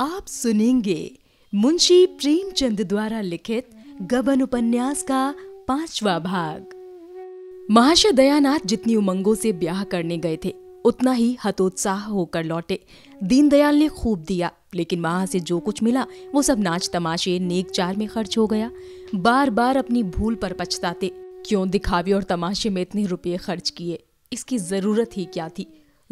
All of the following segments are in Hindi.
आप सुनेंगे मुंशी प्रेमचंद द्वारा लिखित गबन उपन्यास का पांचवा भाग महाशय दयानाथ जितनी उमंगों से ब्याह करने गए थे उतना ही हतोत्साह होकर लौटे दीनदयाल ने खूब दिया लेकिन वहां से जो कुछ मिला वो सब नाच तमाशे नेक चार में खर्च हो गया बार बार अपनी भूल पर पछताते क्यों दिखावे और तमाशे में इतने रुपये खर्च किए इसकी जरूरत ही क्या थी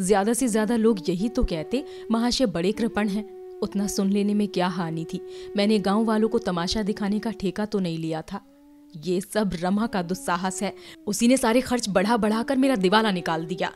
ज्यादा से ज्यादा लोग यही तो कहते महाशय बड़े कृपण हैं उतना सुन लेने में क्या हानि थी मैंने गांव वालों को तमाशा दिखाने का ठेका तो नहीं लिया था ये सब रमा का दुस्साहस है उसी ने सारे खर्च बढ़ा बढ़ा कर मेरा दिवाला निकाल दिया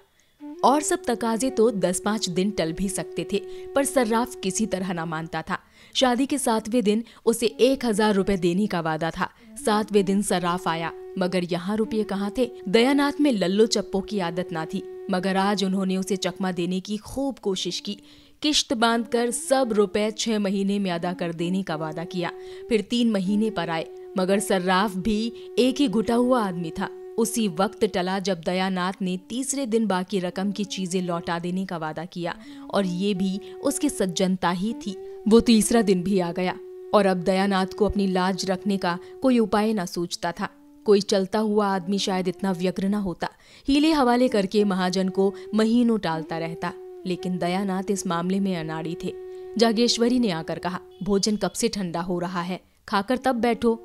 और सब तकाजे तो दस पांच दिन टल भी सकते थे पर सर्राफ किसी तरह ना मानता था शादी के सातवें दिन उसे एक हजार रुपये देने का वादा था सातवें दिन सर्राफ आया मगर यहाँ रुपये कहाँ थे दयानाथ में लल्लो चप्पो की आदत ना थी मगर आज उन्होंने उसे चकमा देने की खूब कोशिश की किश्त बांधकर सब रुपए छह महीने में अदा कर देने का वादा किया फिर तीन महीने पर आए मगर सर्राफ भी एक ही घुटा हुआ आदमी था उसी वक्त टला जब दयानाथ ने तीसरे दिन बाकी रकम की चीजें लौटा देने का वादा किया और ये भी उसकी सज्जनता ही थी वो तीसरा दिन भी आ गया और अब दयानाथ को अपनी लाज रखने का कोई उपाय न सोचता था कोई चलता हुआ आदमी शायद इतना व्यग्र ना होता हीले हवाले करके महाजन को महीनों टालता रहता लेकिन दयानाथ इस मामले में अनाड़ी थे जागेश्वरी ने आकर कहा भोजन कब से ठंडा हो रहा है खाकर तब बैठो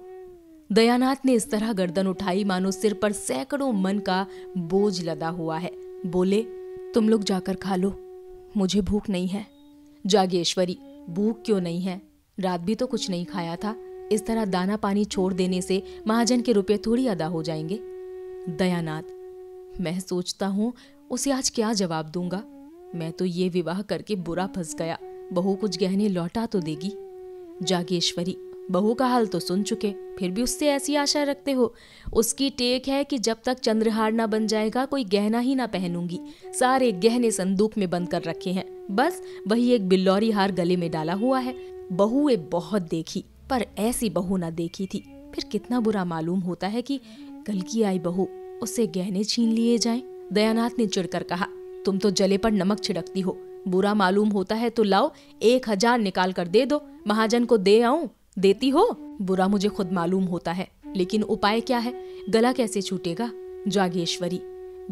दयानाथ ने इस तरह गर्दन उठाई मानो सिर पर सैकड़ों मन का बोझ लदा हुआ है बोले तुम लोग जाकर खा लो मुझे भूख नहीं है जागेश्वरी भूख क्यों नहीं है रात भी तो कुछ नहीं खाया था इस तरह दाना पानी छोड़ देने से महाजन के रुपये थोड़ी अदा हो जाएंगे दयानाथ मैं सोचता हूँ उसे आज क्या जवाब दूंगा मैं तो ये विवाह करके बुरा फंस गया बहू कुछ गहने लौटा तो देगी जागेश्वरी बहू का हाल तो सुन चुके फिर भी उससे ऐसी आशा रखते हो उसकी टेक है कि जब तक चंद्रहार ना बन जाएगा कोई गहना ही ना पहनूंगी सारे गहने संदूक में बंद कर रखे हैं बस वही एक बिल्लौरी हार गले में डाला हुआ है बहू ए बहुत देखी पर ऐसी बहू ना देखी थी फिर कितना बुरा मालूम होता है कि कल की आई बहू उससे गहने छीन लिए जाए दयानाथ ने चिड़कर कहा तुम तो जले पर नमक छिड़कती हो बुरा मालूम होता है तो लाओ एक हजार निकाल कर दे दो महाजन को दे आऊ देती हो बुरा मुझे खुद मालूम होता है लेकिन उपाय क्या है गला कैसे छूटेगा जागेश्वरी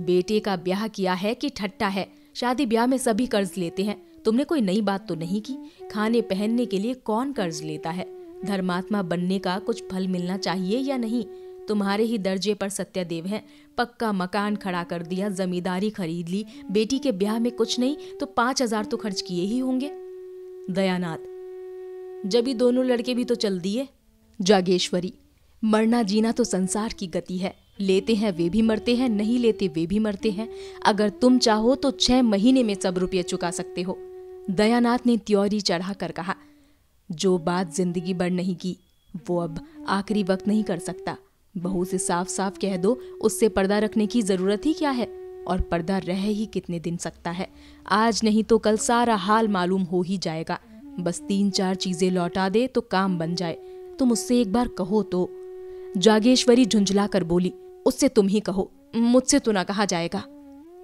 बेटे का ब्याह किया है कि ठट्टा है शादी ब्याह में सभी कर्ज लेते हैं तुमने कोई नई बात तो नहीं की खाने पहनने के लिए कौन कर्ज लेता है धर्मात्मा बनने का कुछ फल मिलना चाहिए या नहीं तुम्हारे ही दर्जे पर सत्यादेव है पक्का मकान खड़ा कर दिया जमींदारी खरीद ली बेटी के ब्याह में कुछ नहीं तो पांच हजार तो खर्च किए ही होंगे दयानाथ जब ही दोनों लड़के भी तो चल दिए जागेश्वरी मरना जीना तो संसार की गति है लेते हैं वे भी मरते हैं नहीं लेते वे भी मरते हैं अगर तुम चाहो तो छह महीने में सब रुपये चुका सकते हो दयानाथ ने त्योरी चढ़ा कर कहा जो बात जिंदगी भर नहीं की वो अब आखिरी वक्त नहीं कर सकता बहू से साफ साफ कह दो उससे पर्दा रखने की जरूरत ही क्या है और पर्दा रह ही कितने दिन सकता है आज नहीं तो कल सारा हाल मालूम हो ही जाएगा बस तीन चार चीजें लौटा दे तो काम बन जाए तुम उससे एक बार कहो तो जागेश्वरी झुंझला कर बोली उससे तुम ही कहो मुझसे तो ना कहा जाएगा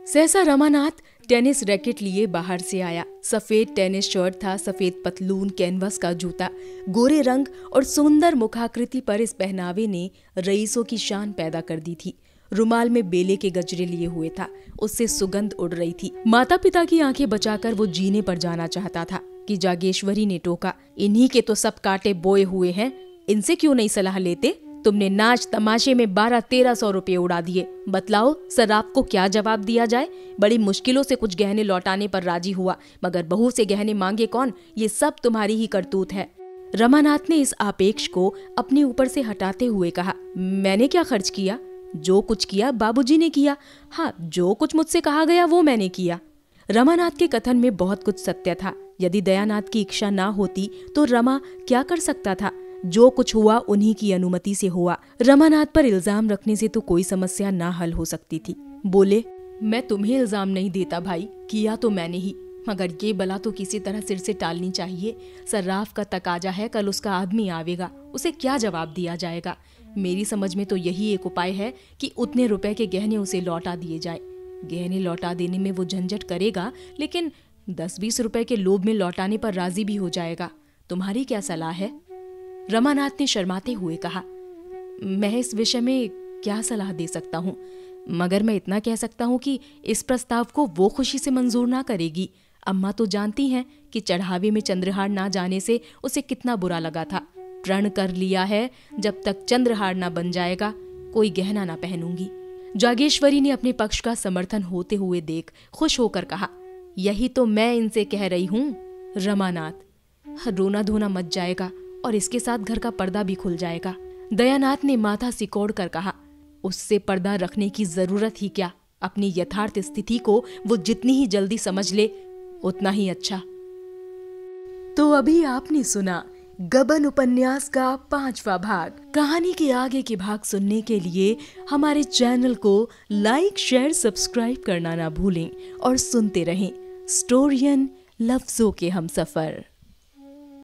सहसा रमानाथ टेनिस रैकेट लिए बाहर से आया सफेद टेनिस शर्ट था सफेद पतलून कैनवस का जूता गोरे रंग और सुंदर मुखाकृति पर इस पहनावे ने रईसों की शान पैदा कर दी थी रुमाल में बेले के गजरे लिए हुए था उससे सुगंध उड़ रही थी माता पिता की आंखें बचाकर वो जीने पर जाना चाहता था कि जागेश्वरी ने टोका इन्हीं के तो सब कांटे बोए हुए हैं इनसे क्यों नहीं सलाह लेते तुमने नाच तमाशे में बारह तेरह सौ रुपए उड़ा दिए बतलाओ सर आपको क्या जवाब दिया जाए बड़ी मुश्किलों से कुछ गहने लौटाने पर राजी हुआ मगर बहू से गहने मांगे कौन ये सब तुम्हारी ही करतूत है रमानाथ ने इस आपेक्ष को अपने ऊपर से हटाते हुए कहा मैंने क्या खर्च किया जो कुछ किया बाबूजी ने किया हाँ जो कुछ मुझसे कहा गया वो मैंने किया रमानाथ के कथन में बहुत कुछ सत्य था यदि दयानाथ की इच्छा ना होती तो रमा क्या कर सकता था जो कुछ हुआ उन्हीं की अनुमति से हुआ रमानाथ पर इल्जाम रखने से तो कोई समस्या ना हल हो सकती थी बोले मैं तुम्हें इल्जाम नहीं देता भाई किया तो मैंने ही मगर ये बला तो किसी तरह सिर से टालनी चाहिए सर्राफ का तकाजा है कल उसका आदमी आवेगा उसे क्या जवाब दिया जाएगा मेरी समझ में तो यही एक उपाय है कि उतने रुपए के गहने उसे लौटा दिए जाए गहने लौटा देने में वो झंझट करेगा लेकिन दस बीस रुपए के लोभ में लौटाने पर राजी भी हो जाएगा तुम्हारी क्या सलाह है रमानाथ ने शर्माते हुए कहा मैं इस विषय में क्या सलाह दे सकता हूँ मगर मैं इतना कह सकता हूँ कि इस प्रस्ताव को वो खुशी से मंजूर ना करेगी अम्मा तो जानती हैं कि चढ़ावे में चंद्रहार ना जाने से उसे कितना बुरा लगा था प्रण कर लिया है जब तक चंद्रहार ना बन जाएगा कोई गहना ना पहनूंगी जागेश्वरी ने अपने पक्ष का समर्थन होते हुए देख खुश होकर कहा यही तो मैं इनसे कह रही हूँ रमानाथ रोना धोना मच जाएगा और इसके साथ घर का पर्दा भी खुल जाएगा दयानाथ ने माथा सिकोड़ कर कहा उससे पर्दा रखने की जरूरत ही क्या अपनी यथार्थ स्थिति को वो जितनी ही जल्दी समझ ले उतना ही अच्छा तो अभी आपने सुना गबन उपन्यास का पांचवा भाग कहानी के आगे के भाग सुनने के लिए हमारे चैनल को लाइक शेयर सब्सक्राइब करना ना भूलें और सुनते रहें स्टोरियन लफ्जों के हम सफर